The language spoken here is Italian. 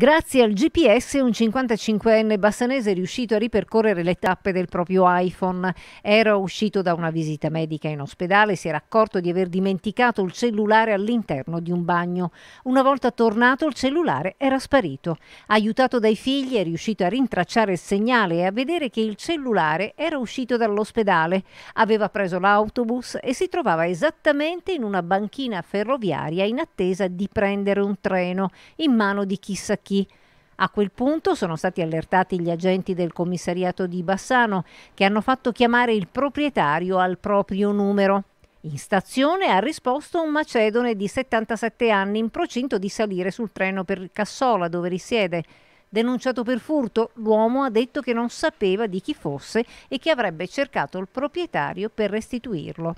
Grazie al GPS un 55enne bassanese è riuscito a ripercorrere le tappe del proprio iPhone. Era uscito da una visita medica in ospedale e si era accorto di aver dimenticato il cellulare all'interno di un bagno. Una volta tornato il cellulare era sparito. Aiutato dai figli è riuscito a rintracciare il segnale e a vedere che il cellulare era uscito dall'ospedale. Aveva preso l'autobus e si trovava esattamente in una banchina ferroviaria in attesa di prendere un treno in mano di chissà chi attacchi. A quel punto sono stati allertati gli agenti del commissariato di Bassano che hanno fatto chiamare il proprietario al proprio numero. In stazione ha risposto un macedone di 77 anni in procinto di salire sul treno per Cassola dove risiede. Denunciato per furto, l'uomo ha detto che non sapeva di chi fosse e che avrebbe cercato il proprietario per restituirlo.